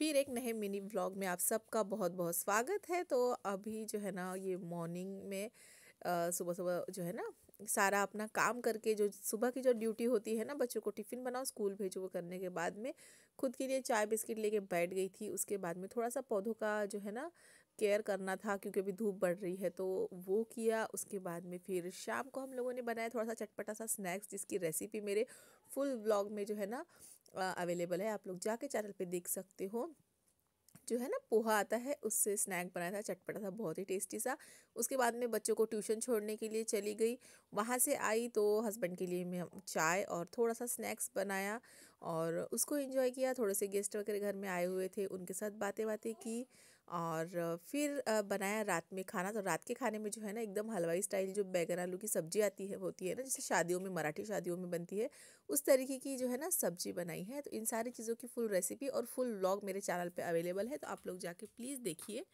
फिर एक नए मिनी ब्लॉग में आप सबका बहुत बहुत स्वागत है तो अभी जो है ना ये मॉर्निंग में सुबह सुबह जो है ना सारा अपना काम करके जो सुबह की जो ड्यूटी होती है ना बच्चों को टिफ़िन बनाओ स्कूल भेजो वो करने के बाद में खुद के लिए चाय बिस्किट लेके बैठ गई थी उसके बाद में थोड़ा सा पौधों का जो है ना केयर करना था क्योंकि अभी धूप बढ़ रही है तो वो किया उसके बाद में फिर शाम को हम लोगों ने बनाया थोड़ा सा चटपटा सा स्नैक्स जिसकी रेसिपी मेरे फुल ब्लॉग में जो है ना अवेलेबल है आप लोग जाके चैनल पे देख सकते हो जो है ना पोहा आता है उससे स्नैक बनाया था चटपटा था बहुत ही टेस्टी सा उसके बाद में बच्चों को ट्यूशन छोड़ने के लिए चली गई वहाँ से आई तो हस्बैंड के लिए मैं चाय और थोड़ा सा स्नैक्स बनाया और उसको इन्जॉय किया थोड़े से गेस्ट वगैरह घर में आए हुए थे उनके साथ बातें बातें की और फिर बनाया रात में खाना तो रात के खाने में जो है ना एकदम हलवाई स्टाइल जो बैगन आलू की सब्जी आती है होती है ना जैसे शादियों में मराठी शादियों में बनती है उस तरीके की जो है ना सब्जी बनाई है तो इन सारी चीज़ों की फुल रेसिपी और फुल व्लॉग मेरे चैनल पर अवेलेबल है तो आप लोग जाके प्लीज़ देखिए